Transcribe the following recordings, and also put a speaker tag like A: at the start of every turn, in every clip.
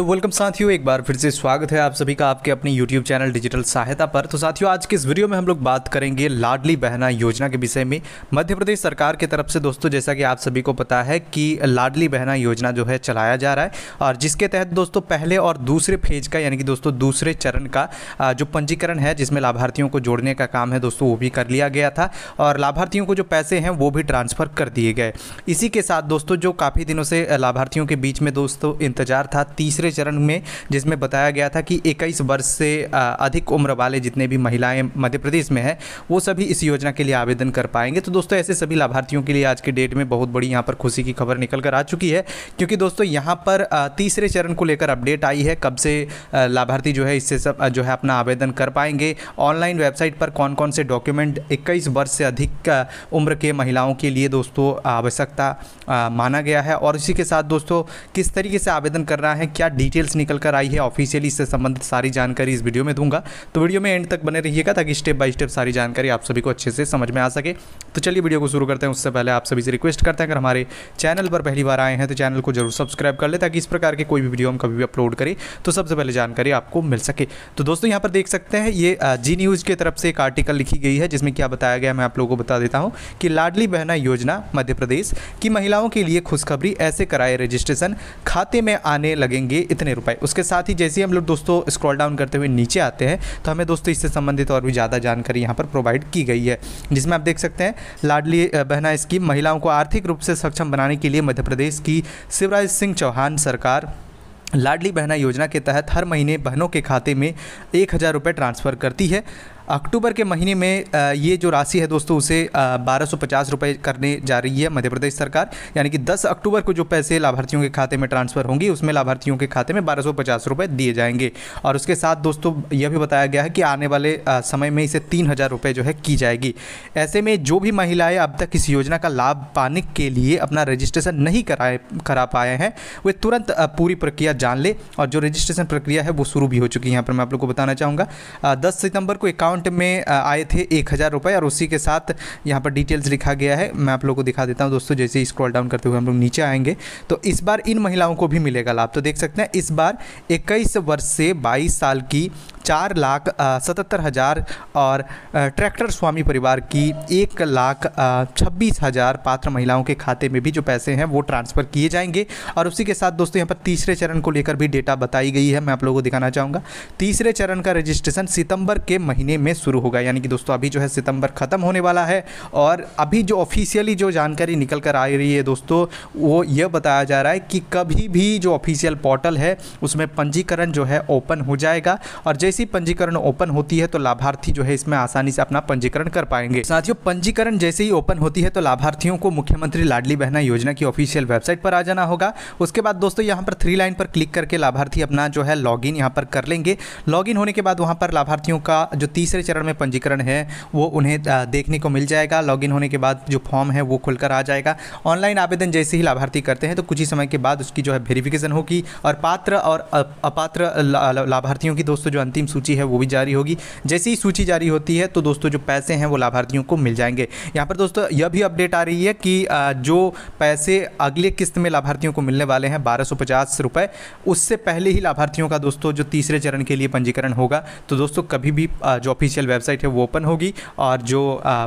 A: तो वेलकम साथियों एक बार फिर से स्वागत है आप सभी का आपके अपने YouTube चैनल डिजिटल सहायता पर तो साथियों आज के इस वीडियो में हम लोग बात करेंगे लाडली बहना योजना के विषय में मध्य प्रदेश सरकार की तरफ से दोस्तों जैसा कि आप सभी को पता है कि लाडली बहना योजना जो है चलाया जा रहा है और जिसके तहत दोस्तों पहले और दूसरे फेज का यानी कि दोस्तों दूसरे चरण का जो पंजीकरण है जिसमें लाभार्थियों को जोड़ने का काम है दोस्तों वो भी कर लिया गया था और लाभार्थियों को जो पैसे हैं वो भी ट्रांसफ़र कर दिए गए इसी के साथ दोस्तों जो काफ़ी दिनों से लाभार्थियों के बीच में दोस्तों इंतजार था तीसरे दूसरे चरण में जिसमें बताया गया था कि इक्कीस वर्ष से अधिक उम्र वाले जितने भी महिलाएं मध्य प्रदेश में हैं वो सभी इस योजना के लिए आवेदन कर पाएंगे तो दोस्तों ऐसे सभी लाभार्थियों के लिए आज के डेट में बहुत बड़ी यहाँ पर खुशी की खबर निकल कर आ चुकी है क्योंकि दोस्तों यहाँ पर तीसरे चरण को लेकर अपडेट आई है कब से लाभार्थी जो है इससे सब जो है अपना आवेदन कर पाएंगे ऑनलाइन वेबसाइट पर कौन कौन से डॉक्यूमेंट इक्कीस वर्ष से अधिक उम्र के महिलाओं के लिए दोस्तों आवश्यकता माना गया है और इसी के साथ दोस्तों किस तरीके से आवेदन करना है क्या डिटेल्स निकल कर आई है ऑफिशियली इससे संबंधित सारी जानकारी इस वीडियो में दूंगा तो वीडियो में एंड तक बने रहिएगा ताकि स्टेप बाय स्टेप सारी जानकारी आप सभी को अच्छे से समझ में आ सके तो चलिए वीडियो को शुरू करते हैं उससे पहले आप सभी से रिक्वेस्ट करते हैं अगर हमारे चैनल पर पहली बार आए हैं तो चैनल को जरूर सब्सक्राइब कर ले ताकि इस प्रकार के कोई भी वीडियो हम कभी भी अपलोड करें तो सबसे पहले जानकारी आपको मिल सके तो दोस्तों यहाँ पर देख सकते हैं ये जी न्यूज़ की तरफ से एक आर्टिकल लिखी गई है जिसमें क्या बताया गया मैं आप लोगों को बता देता हूँ कि लाडली बहना योजना मध्य प्रदेश की महिलाओं के लिए खुशखबरी ऐसे कराए रजिस्ट्रेशन खाते में आने लगेंगे लिए इतने रुपए उसके साथ ही जैसे ही हम लोग दोस्तों स्क्रॉल डाउन करते हुए नीचे आते हैं तो हमें दोस्तों इससे संबंधित और भी ज़्यादा जानकारी यहाँ पर प्रोवाइड की गई है जिसमें आप देख सकते हैं लाडली बहना स्कीम महिलाओं को आर्थिक रूप से सक्षम बनाने के लिए मध्य प्रदेश की शिवराज सिंह चौहान सरकार लाडली बहना योजना के तहत हर महीने बहनों के खाते में एक हज़ार रुपये ट्रांसफ़र करती है अक्टूबर के महीने में ये जो राशि है दोस्तों उसे बारह सौ करने जा रही है मध्य प्रदेश सरकार यानी कि दस अक्टूबर को जो पैसे लाभार्थियों के खाते में ट्रांसफ़र होंगी उसमें लाभार्थियों के खाते में बारह सौ दिए जाएंगे और उसके साथ दोस्तों यह भी बताया गया है कि आने वाले समय में इसे तीन हज़ार रुपये जो है की जाएगी ऐसे में जो भी महिलाएं अब तक इस योजना का लाभ पाने के लिए अपना रजिस्ट्रेशन नहीं कराए करा पाए हैं वे तुरंत पूरी प्रक्रिया जान ले और जो रजिस्ट्रेशन प्रक्रिया है वो शुरू भी हो चुकी है यहाँ पर मैं आप लोग को बताना चाहूँगा दस सितंबर को अकाउंट अमाउंट में आए थे एक हज़ार रुपये और उसी के साथ यहाँ पर डिटेल्स लिखा गया है मैं आप लोगों को दिखा देता हूँ दोस्तों जैसे स्क्रॉल डाउन करते हुए हम लोग नीचे आएंगे तो इस बार इन महिलाओं को भी मिलेगा लाभ तो देख सकते हैं इस बार इक्कीस वर्ष से बाईस साल की चार लाख सतहत्तर हज़ार और ट्रैक्टर स्वामी परिवार की एक लाख छब्बीस हज़ार पात्र महिलाओं के खाते में भी जो पैसे हैं वो ट्रांसफ़र किए जाएंगे और उसी के साथ दोस्तों यहाँ पर तीसरे चरण को लेकर भी डेटा बताई गई है मैं आप लोगों को दिखाना चाहूँगा तीसरे चरण का रजिस्ट्रेशन सितंबर के महीने में में शुरू होगा यानी कि दोस्तों अभी जो है सितंबर ख़त्म होने वाला है और अभी जो ऑफिशियली जो जानकारी निकल कर आ रही है दोस्तों वो यह बताया जा रहा है कि कभी भी जो ऑफिशियल पोर्टल है उसमें पंजीकरण जो है ओपन हो जाएगा और जैसी पंजीकरण ओपन होती है तो लाभार्थी जो है इसमें आसानी से अपना पंजीकरण कर पाएंगे साथियों पंजीकरण जैसे ही ओपन होती है तो लाभार्थियों को मुख्यमंत्री लाडली बहना योजना की ऑफिशियल वेबसाइट पर आ जाना होगा उसके बाद दोस्तों यहाँ पर थ्री लाइन पर क्लिक करके लाभार्थी अपना जो है लॉगिन यहाँ पर कर लेंगे लॉगिन होने के बाद वहाँ पर लाभार्थियों का जो तीसरे चरण में पंजीकरण है वो उन्हें देखने को मिल जाएगा लॉगिन होने के बाद जो फॉर्म है वो खुलकर आ जाएगा ऑनलाइन आवेदन जैसे ही लाभार्थी करते हैं तो कुछ ही समय के बाद उसकी जो है वेरिफिकेशन होगी और पात्र और अपात्र लाभार्थियों की दोस्तों जो अंतिम सूची है वो भी जारी होगी जैसे ही सूची जारी होती है तो दोस्तों जो पैसे हैं वो लाभार्थियों को मिल जाएंगे यहाँ पर दोस्तों यह भी अपडेट आ रही है कि जो पैसे अगले किस्त में लाभार्थियों को मिलने वाले हैं बारह सौ उससे पहले ही लाभार्थियों का दोस्तों जो तीसरे चरण के लिए पंजीकरण होगा तो दोस्तों कभी भी जो ऑफिशियल वेबसाइट है वो ओपन होगी और जो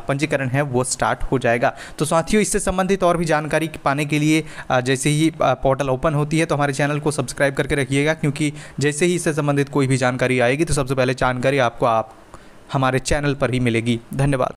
A: पंजीकरण है वो स्टार्ट हो जाएगा तो साथियों इससे संबंधित और भी जानकारी पाने के लिए जैसे ही पोर्टल ओपन होती है तो हमारे चैनल को सब्सक्राइब करके रखिएगा क्योंकि जैसे ही इससे संबंधित कोई भी जानकारी आएगी तो सबसे पहले जानकारी आपको आप हमारे चैनल पर ही मिलेगी धन्यवाद